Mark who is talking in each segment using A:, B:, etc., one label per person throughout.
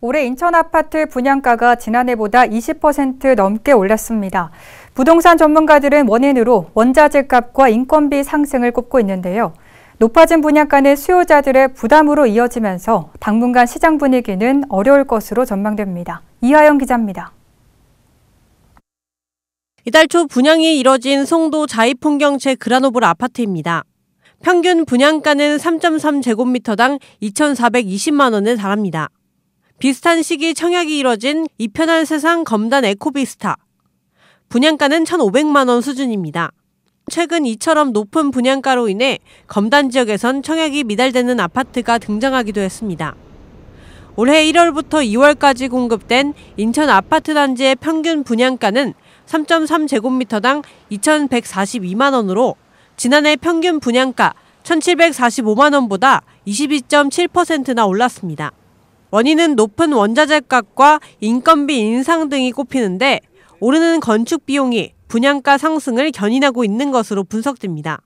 A: 올해 인천 아파트 분양가가 지난해보다 20% 넘게 올랐습니다. 부동산 전문가들은 원인으로 원자재 값과 인건비 상승을 꼽고 있는데요. 높아진 분양가는 수요자들의 부담으로 이어지면서 당분간 시장 분위기는 어려울 것으로 전망됩니다. 이하영 기자입니다.
B: 이달 초 분양이 이뤄진 송도 자이풍경채 그라노블 아파트입니다. 평균 분양가는 3.3제곱미터당 2,420만 원에 달합니다. 비슷한 시기 청약이 이뤄진 이편한 세상 검단 에코비스타. 분양가는 1,500만 원 수준입니다. 최근 이처럼 높은 분양가로 인해 검단 지역에선 청약이 미달되는 아파트가 등장하기도 했습니다. 올해 1월부터 2월까지 공급된 인천 아파트 단지의 평균 분양가는 3.3제곱미터당 2,142만 원으로 지난해 평균 분양가 1,745만 원보다 22.7%나 올랐습니다. 원인은 높은 원자재값과 인건비 인상 등이 꼽히는데 오르는 건축 비용이 분양가 상승을 견인하고 있는 것으로 분석됩니다.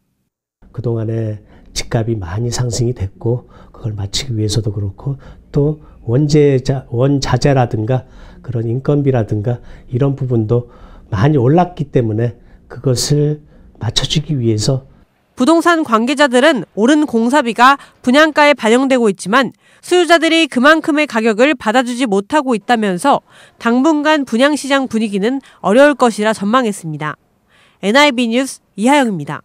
C: 그동안에 집값이 많이 상승이 됐고 그걸 마치기 위해서도 그렇고 또 원재자 원자재라든가 그런 인건비라든가 이런 부분도 많이 올랐기 때문에 그것을 맞춰주기 위해서
B: 부동산 관계자들은 오른 공사비가 분양가에 반영되고 있지만 수요자들이 그만큼의 가격을 받아주지 못하고 있다면서 당분간 분양시장 분위기는 어려울 것이라 전망했습니다. NIB 뉴스 이하영입니다.